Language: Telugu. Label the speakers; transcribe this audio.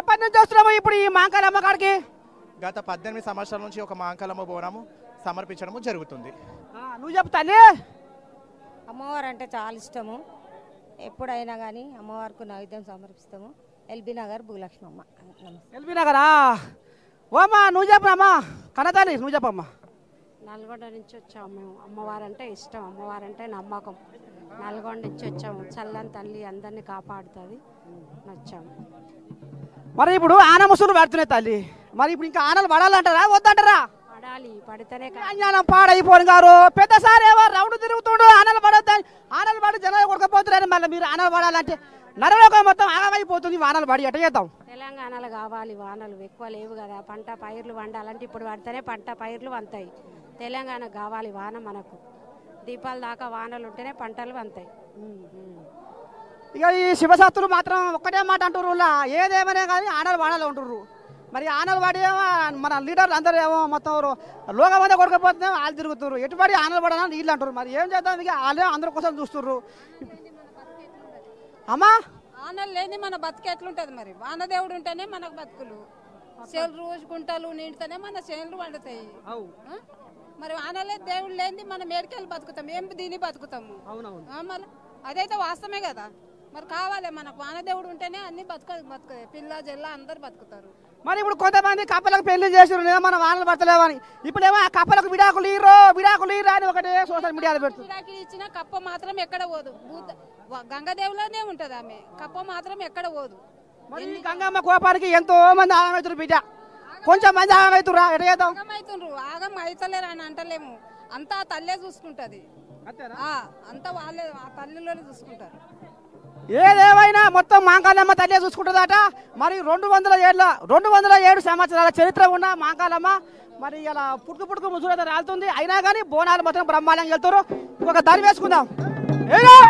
Speaker 1: ఎప్పటి నుంచి వస్తున్నాము ఇప్పుడు ఈ మాంకాలమ్మ కాడికి గత పద్దెనిమిది సంవత్సరాల నుంచి ఒక మాంకాలమ్మ బోనము సమర్పించడము జరుగుతుంది నువ్వు చెప్తానే అమ్మవారు అంటే
Speaker 2: చాలా ఇష్టము ఎప్పుడైనా కానీ అమ్మవారికి నైవేద్యం సమర్పిస్తాము ఎల్బీ నగర్
Speaker 1: భూలక్ష్మమ్మ ఎల్బీ నగరా ఓమా నువ్వు చెప్పమ్మా కనతాని నువ్వు చెప్పమ్మా
Speaker 2: నల్గొండ నుంచి వచ్చాము మేము అమ్మవారంటే ఇష్టం అమ్మవారంటే నమ్మకం నల్గొండ నుంచి వచ్చాము చల్లని తల్లి అందరినీ కాపాడుతుంది వచ్చాము
Speaker 1: మరి ఇప్పుడు ఆన ముసులు పడుతున్నాయి తల్లి మరి ఇప్పుడు ఇంకా ఆనలు పడాలంటారా వద్దంటారా పడాలి పడితేనే కళ్యాణం పాడైపోను గారు పెద్దసారి ఏవో రౌండ్ తిరుగుతుండు ఆనలు పడొద్దని ఆనలు పడి జనాలు కొడకపోతున్నారని మళ్ళీ మీరు ఆనలు పడాలంటే నరలోకం మొత్తం ఆనమైపోతుంది వానలు పడి ఎట చేద్దాం
Speaker 2: తెలంగాణలో కావాలి వానలు ఎక్కువ లేవు కదా పంట పైర్లు వండాలంటే ఇప్పుడు పడితేనే పంట పైర్లు వంతాయి తెలంగాణ కావాలి వాన మనకు దీపాల దాకా వానలు ఉంటేనే పంటలు అంతాయి
Speaker 1: ఇక ఈ శివశాస్త్రులు మాత్రం ఒక్కటే మాట అంటుర్రు ఏదేమనే కానీ ఆనలు వానలు ఉంటుర్రు మరి ఆనలు పడేమో మన లీడర్లు అందరూ ఏమో మొత్తం లోకం అంతా కొడుకపోతే వాళ్ళు తిరుగుతున్నారు ఎటువంటి ఆనలు పడాలని నీళ్ళు అంటారు మరి ఏం చేద్దాం ఇక వాళ్ళే అందరి కోసం చూస్తున్నారు అమ్మా
Speaker 3: ఆనలు లేని మన బతుకు ఎట్లుంటది మరి వానదేవుడు ఉంటేనే మనకు బతుకులు చేలు రోజు గుంటలు నిండితేనే మన చేనులు పండుతాయి మరి వానలే దేవుడు లేని మనం ఏడికెళ్ళి బతుకుతాం ఏం దీని బతుకుతాము మరి అదైతే వాస్తవమే కదా మరి కావాలి మనకు వానదేవుడు ఉంటేనే అన్ని బతుక బతుక పిల్ల జిల్లా అందరు బతుకుతారు
Speaker 1: మరి ఇప్పుడు కొంతమంది కప్పలకు పెళ్లి చేసారు మన వానలు పడతలేవని ఇప్పుడేమో ఆ కప్పలకు విడాకులు ఇరో విడాకులు ఇరా అని ఒకటే సోషల్ మీడియాలో పెడుతుంది
Speaker 3: విడాకులు ఇచ్చిన కప్ప మాత్రం ఎక్కడ పోదు గంగదేవులోనే ఉంటది ఆమె కప్ప మాత్రం ఎక్కడ పోదు మరి గంగమ్మ కోపానికి
Speaker 1: ఎంతో మంది ఆమె బిడ్డ కొంచెం మంచి ఆగం అవుతురా ఎట చేద్దాం
Speaker 3: అవుతుండ్రు ఆగం అవుతలేరు అని అంటలేము అంతా తల్లే చూసుకుంటది ఆ, అంతా వాళ్ళే ఆ తల్లిలోనే చూసుకుంటారు
Speaker 1: ఏదేమైనా మొత్తం మాంకాలమ్మ తల్లే చూసుకుంటుందట మరి రెండు వందల ఏళ్ళ రెండు వందల ఏడు సంవత్సరాల చరిత్ర ఉన్న మాంకాలమ్మ మరి ఇలా పుట్టుకు పుట్టుకు ముసురైతే రాలుతుంది అయినా కానీ బోనాలు మాత్రం బ్రహ్మాండంగా వెళ్తారు ఒక దారి వేసుకుందాం